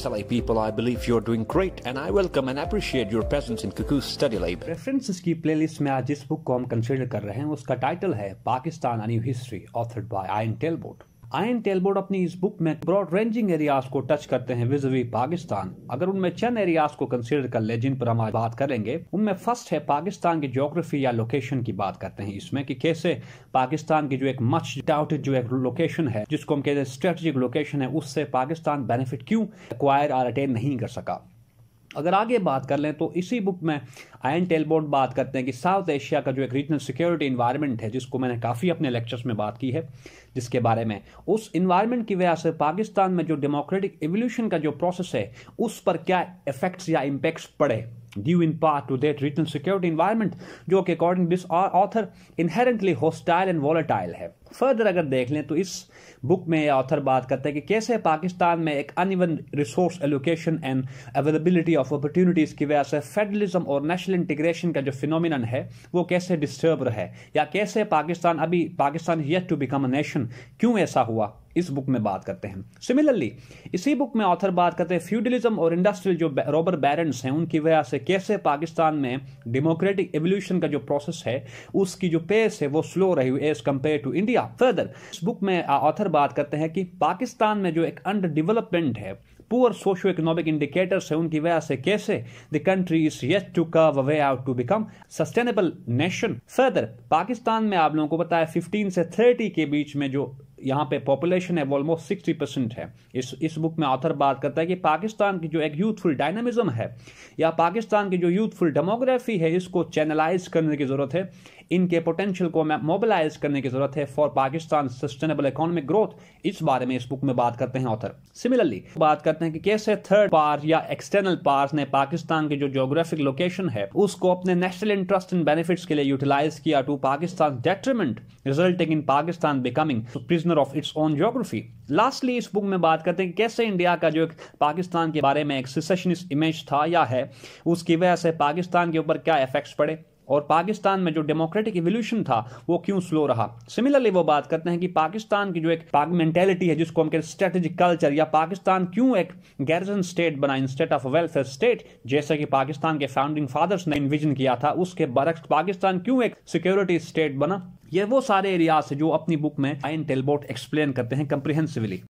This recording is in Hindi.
Salai people, I believe you're doing great and I welcome and appreciate your presence in Cuckoo's study lab. References की प्लेलिस्ट में आज जिस बुक को हम कंसीडर कर रहे हैं उसका टाइटल है Pakistan a new history authored by Ian Talbot Ian Talbot अपनी इस बुक में ब्रॉड रेंजिंग एरियाज को टच करते हैं विजवी पाकिस्तान अगर उनमें चंद एरियाज को कंसिडर कर ले जिन पर हम आज बात करेंगे उनमें फर्स्ट है पाकिस्तान की जोग्राफी या लोकेशन की बात करते हैं इसमें कि कैसे पाकिस्तान की जो एक मच डाउटेड जो एक लोकेशन है जिसको हम कहते हैं स्ट्रेटेजिक लोकेशन है उससे पाकिस्तान बेनिफिट क्यों एक्वायर और अटेन नहीं कर सका अगर आगे बात कर लें तो इसी बुक में आयन टेलबोर्ड बात करते हैं कि साउथ एशिया का जो एक रीजनल सिक्योरिटी इन्वायरमेंट है जिसको मैंने काफ़ी अपने लेक्चर्स में बात की है जिसके बारे में उस इन्वायरमेंट की वजह से पाकिस्तान में जो डेमोक्रेटिक एवोल्यूशन का जो प्रोसेस है उस पर क्या इफेक्ट्स या इम्पैक्ट्स पड़े due in part to that regional security environment जो कि according this author inherently hostile and volatile है फर्दर अगर देख लें तो इस बुक में ऑथर बात करते हैं कि कैसे पाकिस्तान में एक uneven resource allocation and availability of opportunities की वजह से फेडरलिज्म और नेशनल इंटीग्रेशन का जो फिनोमिनन है वो कैसे डिस्टर्ब रहे या कैसे पाकिस्तान अभी Pakistan yet to become a nation क्यों ऐसा हुआ इस बुक में बात करते हैं सिमिलरली इसी बुक में ऑथर बात करते हैं फ्यूडलिज्म और इंडस्ट्रियल जो रॉबर बैरेंट्स हैं उनकी वजह से कैसे पाकिस्तान में डेमोक्रेटिक एवोल्यूशन का जो प्रोसेस है उसकी जो पेस है वो स्लो रही हुई एज कंपेयर टू इंडिया किया फर्दर इस बुक में ऑथर बात करते हैं कि पाकिस्तान में जो एक अंडर डेवलपमेंट है पुअर सोशो इकोनॉमिक इंडिकेटर्स है उनकी वजह से कैसे the country is yet to carve a way out to become sustainable nation further Pakistan में आप लोगों को बताया 15 से 30 के बीच में जो यहाँ पे पॉपुलेशन है वो ऑलमोस्ट सिक्सटी परसेंट है इस इस बुक में ऑथर बात करता है कि पाकिस्तान की जो एक यूथफुल डायनामिज्म है या पाकिस्तान की जो यूथफुल डेमोग्राफी है इसको चैनलाइज करने की ज़रूरत है इनके पोटेंशियल को मोबिलाइज करने की ज़रूरत है for Pakistan sustainable economic growth इस बारे में इस बुक में बात करते हैं ऑथर सिमिलरली बात करते हैं कि कैसे थर्ड पार या एक्सटर्नल पार्स ने पाकिस्तान की जो जोग्राफिक लोकेशन है उसको अपने नेशनल इंटरेस्ट एंड बेनिफिट्स के लिए यूटिलाइज किया to Pakistan detriment resulting in Pakistan becoming prisoner डिक्शनर of its own geography lastly इस बुक में बात करते हैं कैसे इंडिया का जो पाकिस्तान के बारे में एक सिसेशनिस्ट इमेज था या है उसकी वजह से पाकिस्तान के ऊपर क्या इफेक्ट्स पड़े और पाकिस्तान में जो डेमोक्रेटिक इवोल्यूशन था वो क्यों स्लो रहा सिमिलरली वो बात करते हैं कि पाकिस्तान की जो एक मेंटेलिटी है जिसको हम कहते हैं स्ट्रेटेजिक कल्चर या पाकिस्तान क्यों एक गैरजन स्टेट बना इंस्टेट ऑफ वेलफेयर स्टेट जैसे कि पाकिस्तान के फाउंडिंग फादर्स ने इन्विजन किया था उसके बरक्स पाकिस्तान क्यों एक सिक्योरिटी स्टेट बना ये वो सारे एरियाज जो अपनी बुक में एन टेलबोट एक्सप्लेन करते हैं कंप्रिहेंसिवली